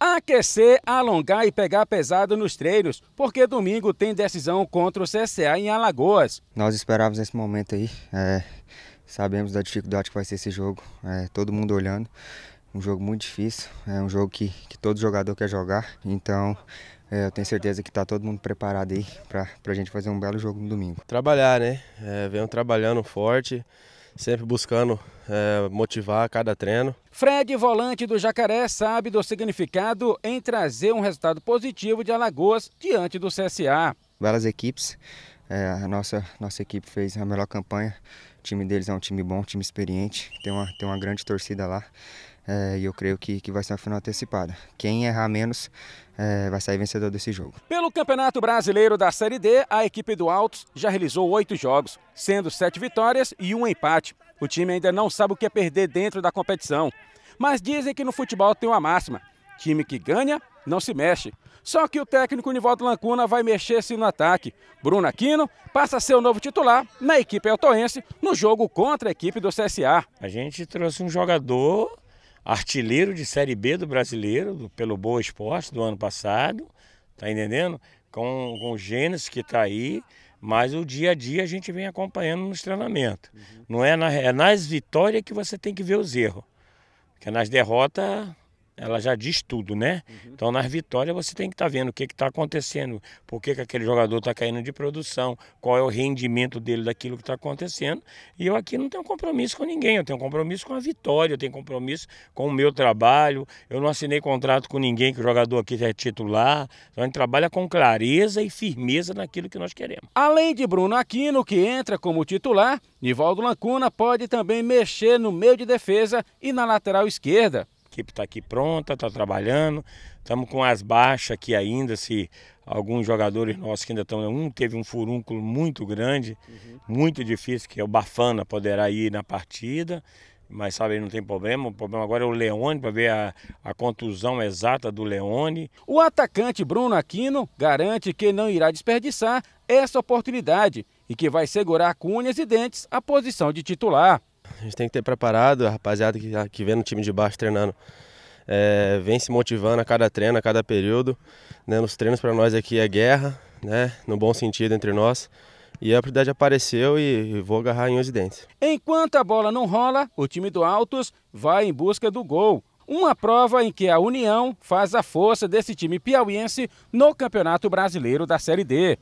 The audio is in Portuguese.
aquecer, alongar e pegar pesado nos treinos, porque domingo tem decisão contra o CSA em Alagoas. Nós esperávamos esse momento aí, é, sabemos da dificuldade que vai ser esse jogo, é, todo mundo olhando. Um jogo muito difícil, é um jogo que, que todo jogador quer jogar, então é, eu tenho certeza que está todo mundo preparado aí para a gente fazer um belo jogo no domingo. Trabalhar, né? É, venham trabalhando forte sempre buscando é, motivar cada treino. Fred, volante do Jacaré, sabe do significado em trazer um resultado positivo de Alagoas diante do CSA. Belas equipes, é, a nossa, nossa equipe fez a melhor campanha. O time deles é um time bom, um time experiente, tem uma, tem uma grande torcida lá é, e eu creio que, que vai ser uma final antecipada. Quem errar menos é, vai sair vencedor desse jogo. Pelo Campeonato Brasileiro da Série D, a equipe do Altos já realizou oito jogos, sendo sete vitórias e um empate. O time ainda não sabe o que é perder dentro da competição. Mas dizem que no futebol tem uma máxima: time que ganha não se mexe. Só que o técnico Nivaldo Lancuna vai mexer-se no ataque. Bruno Aquino passa a ser o novo titular na equipe altoense no jogo contra a equipe do CSA. A gente trouxe um jogador artilheiro de Série B do brasileiro, do, pelo Boa Esporte do ano passado, tá entendendo? Com, com o Gênesis que está aí, mas o dia a dia a gente vem acompanhando nos treinamentos. Uhum. Não é, na, é nas vitórias que você tem que ver os erros, porque é nas derrotas ela já diz tudo, né? Uhum. Então, nas vitórias, você tem que estar tá vendo o que está acontecendo, por que, que aquele jogador está caindo de produção, qual é o rendimento dele daquilo que está acontecendo. E eu aqui não tenho compromisso com ninguém, eu tenho compromisso com a vitória, eu tenho compromisso com o meu trabalho. Eu não assinei contrato com ninguém que o jogador aqui é titular. Então, a gente trabalha com clareza e firmeza naquilo que nós queremos. Além de Bruno Aquino, que entra como titular, Nivaldo Lancuna pode também mexer no meio de defesa e na lateral esquerda equipe está aqui pronta, está trabalhando. Estamos com as baixas aqui ainda, se alguns jogadores nossos que ainda estão. Um teve um furúnculo muito grande, uhum. muito difícil, que é o Bafana poderá ir na partida. Mas sabe, não tem problema. O problema agora é o Leone, para ver a, a contusão exata do Leone. O atacante Bruno Aquino garante que não irá desperdiçar essa oportunidade e que vai segurar com unhas e dentes a posição de titular a gente tem que ter preparado, a rapaziada que, tá que vê no time de baixo treinando. É, vem se motivando a cada treino, a cada período. Né? Nos treinos para nós aqui é guerra, né? no bom sentido entre nós. E a oportunidade apareceu e vou agarrar em 11 dentes. Enquanto a bola não rola, o time do Altos vai em busca do gol. Uma prova em que a união faz a força desse time piauiense no Campeonato Brasileiro da Série D.